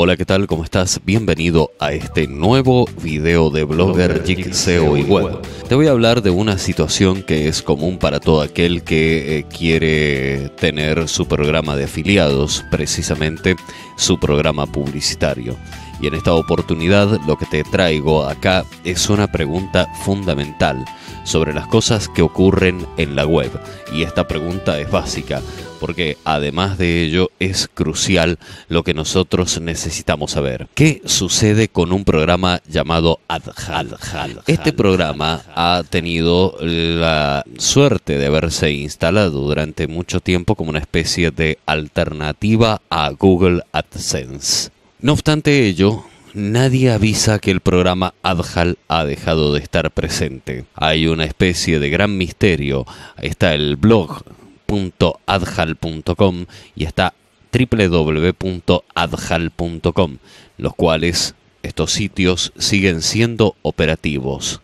Hola, ¿qué tal? ¿Cómo estás? Bienvenido a este nuevo video de Blogger Geek SEO y Web. Te voy a hablar de una situación que es común para todo aquel que eh, quiere tener su programa de afiliados, precisamente su programa publicitario. Y en esta oportunidad lo que te traigo acá es una pregunta fundamental sobre las cosas que ocurren en la web. Y esta pregunta es básica porque además de ello es crucial lo que nosotros necesitamos saber. ¿Qué sucede con un programa llamado Adhal? Este programa ha tenido la suerte de haberse instalado durante mucho tiempo como una especie de alternativa a Google AdSense. No obstante ello, nadie avisa que el programa Adhal ha dejado de estar presente. Hay una especie de gran misterio. Está el blog adjal.com y está www.adhal.com, los cuales estos sitios siguen siendo operativos.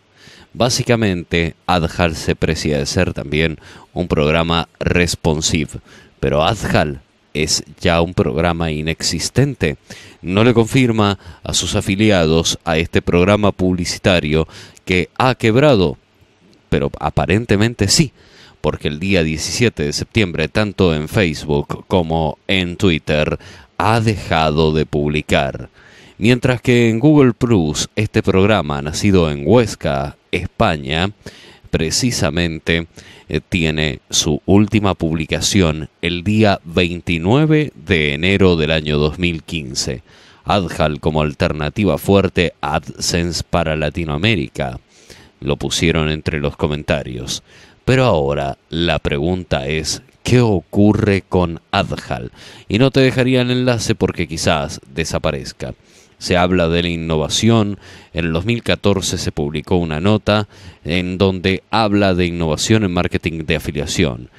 Básicamente, Adjal se precia de ser también un programa responsive, pero Adjal es ya un programa inexistente. No le confirma a sus afiliados a este programa publicitario que ha quebrado, pero aparentemente sí porque el día 17 de septiembre, tanto en Facebook como en Twitter, ha dejado de publicar. Mientras que en Google Plus, este programa nacido en Huesca, España, precisamente eh, tiene su última publicación el día 29 de enero del año 2015. AdHal como alternativa fuerte AdSense para Latinoamérica. Lo pusieron entre los comentarios. Pero ahora la pregunta es, ¿qué ocurre con Adjal Y no te dejaría el enlace porque quizás desaparezca. Se habla de la innovación. En el 2014 se publicó una nota en donde habla de innovación en marketing de afiliación.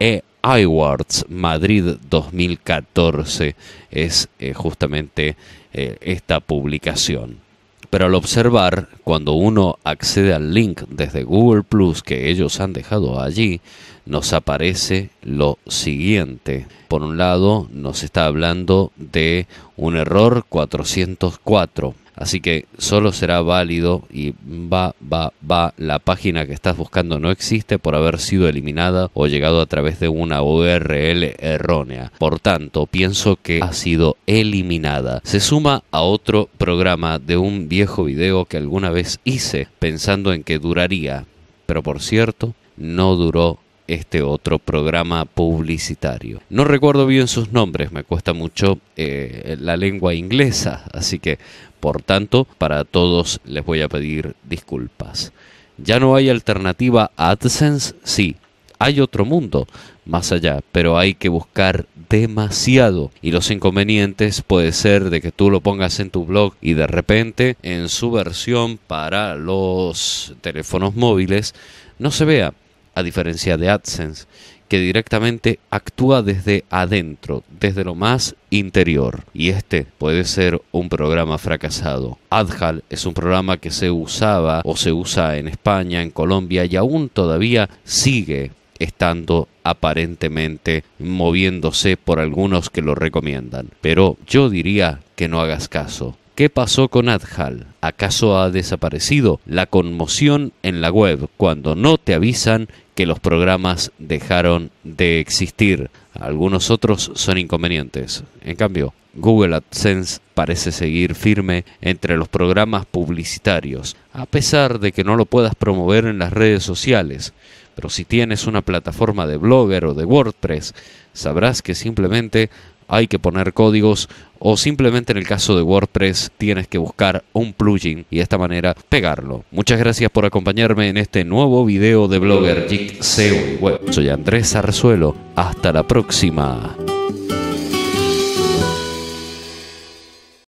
E iWords Madrid 2014 es eh, justamente eh, esta publicación. Pero al observar, cuando uno accede al link desde Google Plus que ellos han dejado allí, nos aparece lo siguiente. Por un lado, nos está hablando de un error 404 Así que solo será válido y va, va, va, la página que estás buscando no existe por haber sido eliminada o llegado a través de una URL errónea. Por tanto, pienso que ha sido eliminada. Se suma a otro programa de un viejo video que alguna vez hice pensando en que duraría, pero por cierto, no duró este otro programa publicitario. No recuerdo bien sus nombres, me cuesta mucho eh, la lengua inglesa, así que por tanto para todos les voy a pedir disculpas. ¿Ya no hay alternativa a AdSense? Sí, hay otro mundo más allá, pero hay que buscar demasiado. Y los inconvenientes puede ser de que tú lo pongas en tu blog y de repente en su versión para los teléfonos móviles no se vea a diferencia de AdSense, que directamente actúa desde adentro, desde lo más interior. Y este puede ser un programa fracasado. Adhal es un programa que se usaba o se usa en España, en Colombia y aún todavía sigue estando aparentemente moviéndose por algunos que lo recomiendan. Pero yo diría que no hagas caso. ¿Qué pasó con Adhal? ¿Acaso ha desaparecido la conmoción en la web cuando no te avisan que los programas dejaron de existir. Algunos otros son inconvenientes. En cambio, Google AdSense parece seguir firme entre los programas publicitarios, a pesar de que no lo puedas promover en las redes sociales. Pero si tienes una plataforma de Blogger o de WordPress, sabrás que simplemente hay que poner códigos o simplemente en el caso de WordPress tienes que buscar un plugin y de esta manera pegarlo. Muchas gracias por acompañarme en este nuevo video de Blogger Geek SEO Soy Andrés Arzuelo. Hasta la próxima.